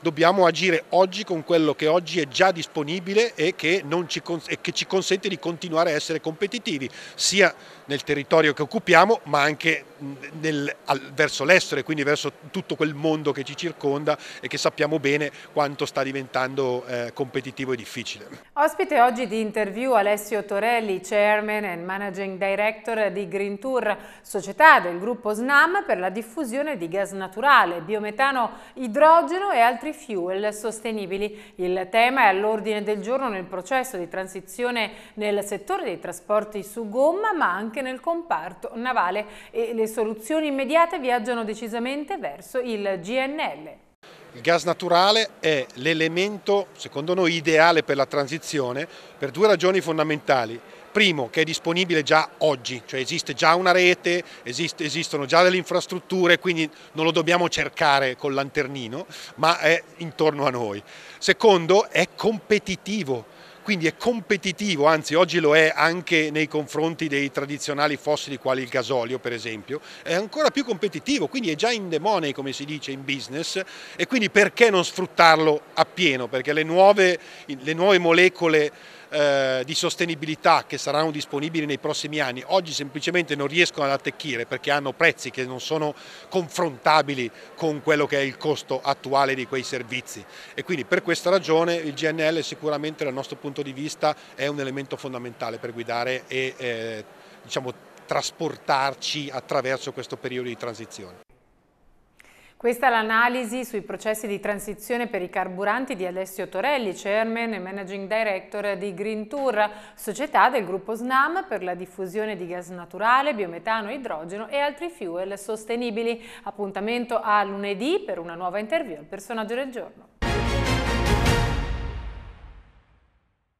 Dobbiamo agire oggi con quello che oggi è già disponibile e che, ci, e che ci consente di continuare a essere competitivi, sia nel territorio che occupiamo ma anche nel, al, verso l'estero e quindi verso tutto quel mondo che ci circonda e che sappiamo bene quanto sta diventando eh, competitivo e difficile. Ospite oggi di interview Alessio Torelli, Chairman and Managing Director di Green Tour, società del gruppo SNAM per la diffusione di gas naturale, biometano, idrogeno e altri fuel sostenibili. Il tema è all'ordine del giorno nel processo di transizione nel settore dei trasporti su gomma ma anche nel comparto navale e le soluzioni immediate viaggiano decisamente verso il GNL. Il gas naturale è l'elemento, secondo noi, ideale per la transizione per due ragioni fondamentali. Primo, che è disponibile già oggi, cioè esiste già una rete, esiste, esistono già delle infrastrutture, quindi non lo dobbiamo cercare col lanternino, ma è intorno a noi. Secondo, è competitivo quindi è competitivo, anzi oggi lo è anche nei confronti dei tradizionali fossili quali il gasolio per esempio, è ancora più competitivo, quindi è già in the come si dice in business e quindi perché non sfruttarlo appieno? Perché le nuove, le nuove molecole eh, di sostenibilità che saranno disponibili nei prossimi anni, oggi semplicemente non riescono ad attecchire perché hanno prezzi che non sono confrontabili con quello che è il costo attuale di quei servizi e quindi per questa ragione il GNL sicuramente dal nostro punto di vista è un elemento fondamentale per guidare e eh, diciamo, trasportarci attraverso questo periodo di transizione. Questa è l'analisi sui processi di transizione per i carburanti di Alessio Torelli, chairman e managing director di Green Tour, società del gruppo SNAM per la diffusione di gas naturale, biometano, idrogeno e altri fuel sostenibili. Appuntamento a lunedì per una nuova interview al personaggio del giorno.